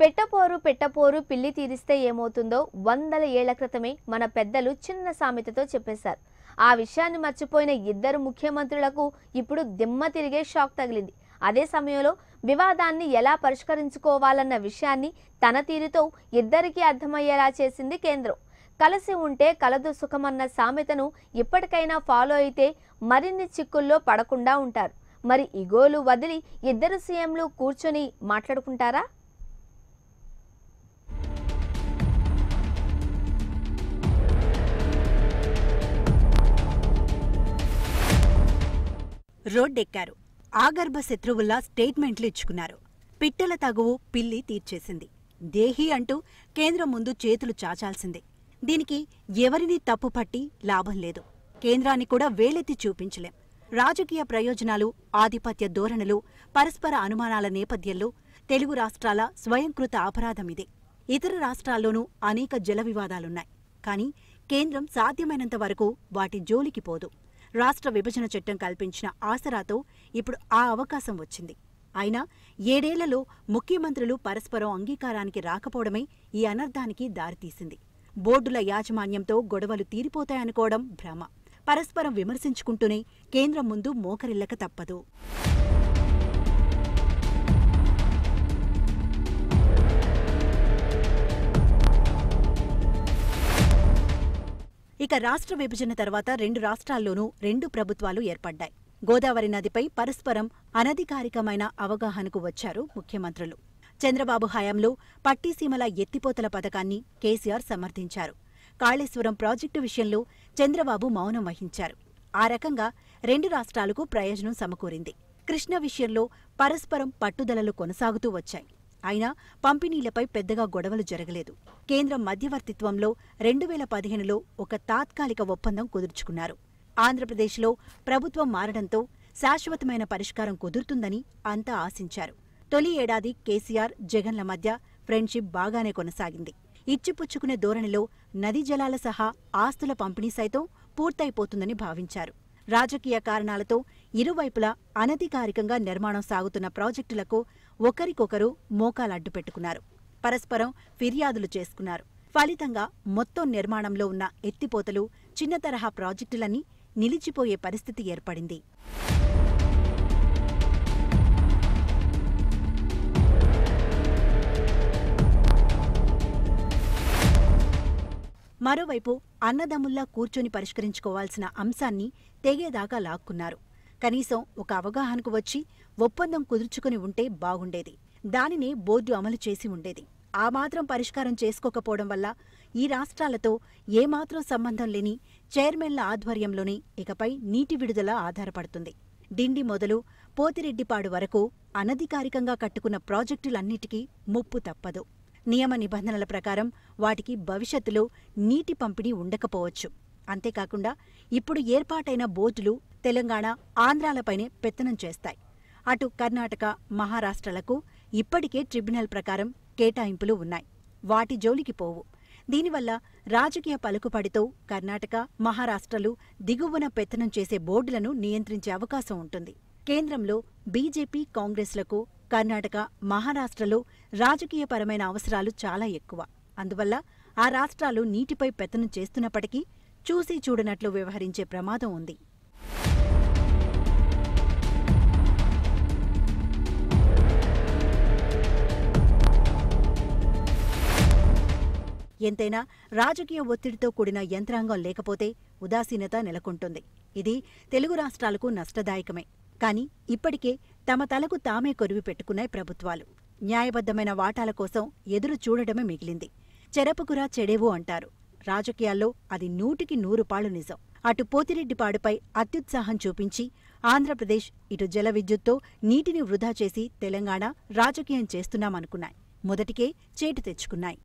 పెట్టపోరు పెట్టపోరు పిల్లి తీరిస్తే ఏమవుతుందో వందల ఏళ్ల క్రితమే మన పెద్దలు చిన్న సామెతతో చెప్పేశారు ఆ విషయాన్ని మర్చిపోయిన ఇద్దరు ముఖ్యమంత్రులకు ఇప్పుడు దిమ్మ తిరిగే షాక్ తగిలింది అదే సమయంలో వివాదాన్ని ఎలా పరిష్కరించుకోవాలన్న విషయాన్ని తన తీరుతో ఇద్దరికీ అర్థమయ్యేలా చేసింది కేంద్రం కలిసి ఉంటే కలదు సుఖమన్న సామెతను ఇప్పటికైనా ఫాలో అయితే మరిన్ని చిక్కుల్లో పడకుండా ఉంటారు మరి ఇగోలు వదిలి ఇద్దరు సీఎంలు కూర్చొని మాట్లాడుకుంటారా రోడ్డెక్కారు ఆగర్భ శత్రువుల్లా స్టేట్మెంట్లు ఇచ్చుకున్నారు పిట్టల తగువు పిల్లి తీర్చేసింది దేహి అంటూ కేంద్రం ముందు చేతులు చాచాల్సిందే దీనికి ఎవరిని తప్పుపట్టి లాభం లేదు కేంద్రాన్ని కూడా వేలెత్తి చూపించలేం రాజకీయ ప్రయోజనాలు ఆధిపత్య ధోరణులు పరస్పర అనుమానాల నేపథ్యంలో తెలుగు రాష్ట్రాల స్వయంకృత అపరాధమిదే ఇతర రాష్ట్రాల్లోనూ అనేక జల వివాదాలున్నాయి కానీ కేంద్రం సాధ్యమైనంత వరకు వాటి జోలికి పోదు రాష్ట్ర విభజన చట్టం కల్పించిన ఆసరాతో ఇప్పుడు ఆ అవకాశం వచ్చింది అయినా ఏడేళ్లలో ముఖ్యమంత్రులు పరస్పరం అంగీకారానికి రాకపోవడమే ఈ అనర్థానికి దారితీసింది బోర్డుల యాజమాన్యంతో గొడవలు తీరిపోతాయనుకోవడం భ్రమ పరస్పరం విమర్శించుకుంటూనే కేంద్రం ముందు మోకరిల్లక తప్పదు ఇక రాష్ట్ర విభజన తర్వాత రెండు రాష్ట్రాల్లోనూ రెండు ప్రభుత్వాలు ఏర్పడ్డాయి గోదావరి నదిపై పరస్పరం అనధికారికమైన అవగాహనకు వచ్చారు ముఖ్యమంత్రులు చంద్రబాబు హయాంలో పట్టీసీమల ఎత్తిపోతల పథకాన్ని కేసీఆర్ సమర్థించారు కాళేశ్వరం ప్రాజెక్టు విషయంలో చంద్రబాబు మౌనం వహించారు ఆ రకంగా రెండు రాష్ట్రాలకు ప్రయోజనం సమకూరింది కృష్ణ విషయంలో పరస్పరం పట్టుదలలు కొనసాగుతూ వచ్చాయి అయినా పంపిణీలపై పెద్దగా గొడవలు జరగలేదు కేంద్రం మధ్యవర్తిత్వంలో రెండు వేల పదిహేనులో ఒక తాత్కాలిక ఒప్పందం కుదుర్చుకున్నారు ఆంధ్రప్రదేశ్లో ప్రభుత్వం మారడంతో శాశ్వతమైన పరిష్కారం కుదురుతుందని అంతా ఆశించారు తొలి ఏడాది కేసీఆర్ జగన్ల మధ్య ఫ్రెండ్షిప్ బాగానే కొనసాగింది ఇచ్చిపుచ్చుకునే ధోరణిలో నదీ జలాల సహా ఆస్తుల పంపిణీ సైతం పూర్తయిపోతుందని భావించారు రాజకీయ కారణాలతో ఇరువైపులా అనధికారికంగా నిర్మాణం సాగుతున్న ప్రాజెక్టులకు ఒకరికొకరు మోకాలడ్డు పెట్టుకున్నారు పరస్పరం ఫిర్యాదులు చేసుకున్నారు ఫలితంగా మొత్తం నిర్మాణంలో ఉన్న ఎత్తిపోతలు చిన్న తరహా ప్రాజెక్టులన్నీ నిలిచిపోయే పరిస్థితి ఏర్పడింది మరోవైపు అన్నదమ్ముల్లా కూర్చొని పరిష్కరించుకోవాల్సిన అంశాన్ని తెగేదాకా లాక్కున్నారు కనీసం ఒక అవగాహనకు వచ్చి ఒప్పందం కుదుర్చుకుని ఉంటే బాగుండేది దానినే బోర్డు అమలు చేసి ఉండేది ఆ మాత్రం పరిష్కారం చేసుకోకపోవడం వల్ల ఈ రాష్ట్రాలతో ఏమాత్రం సంబంధం లేని చైర్మన్ల ఆధ్వర్యంలోనే ఇకపై నీటి విడుదల ఆధారపడుతుంది డిండి మొదలు పోతిరెడ్డిపాడు వరకు అనధికారికంగా కట్టుకున్న ప్రాజెక్టులన్నిటికీ ముప్పు తప్పదు నియమ నిబంధనల ప్రకారం వాటికి భవిష్యత్తులో నీటి పంపిణీ ఉండకపోవచ్చు అంతేకాకుండా ఇప్పుడు ఏర్పాటైన బోర్డులు తెలంగాణ ఆంధ్రాలపైనే పెత్తనం చేస్తాయి అటు కర్ణాటక మహారాష్ట్రలకు ఇప్పటికే ట్రిబ్యునల్ ప్రకారం కేటాయింపులు ఉన్నాయి వాటి జోలికి పోవు దీనివల్ల రాజకీయ పలుకుబడితో కర్ణాటక మహారాష్ట్రలు దిగువన పెత్తనం చేసే బోర్డులను నియంత్రించే అవకాశం ఉంటుంది కేంద్రంలో బీజేపీ కాంగ్రెస్లకు కర్ణాటక మహారాష్ట్రలో రాజకీయపరమైన అవసరాలు చాలా ఎక్కువ అందువల్ల ఆ రాష్ట్రాలు నీటిపై పెత్తనం చేస్తున్నప్పటికీ చూసి చూడనట్లు వ్యవహరించే ప్రమాదం ఉంది ఎంతైనా రాజకీయ ఒత్తిడితో కూడిన యంత్రాంగం లేకపోతే ఉదాసీనత నెలకొంటుంది ఇది తెలుగు రాష్ట్రాలకు నష్టదాయకమే కానీ ఇప్పటికే తమ తలకు తామే కొరివి పెట్టుకున్నాయి ప్రభుత్వాలు న్యాయబద్ధమైన వాటాల కోసం ఎదురు చూడటమే మిగిలింది చెరపుకురా చెడేవు అంటారు రాజకీయాల్లో అది నూటికి నూరు పాళ్ళు నిజం అటు పోతిరెడ్డిపాడుపై అత్యుత్సాహం చూపించి ఆంధ్రప్రదేశ్ ఇటు జల విద్యుత్తో నీటిని వృధా చేసి తెలంగాణ రాజకీయం చేస్తున్నామనుకున్నాయి మొదటికే చేటు తెచ్చుకున్నాయి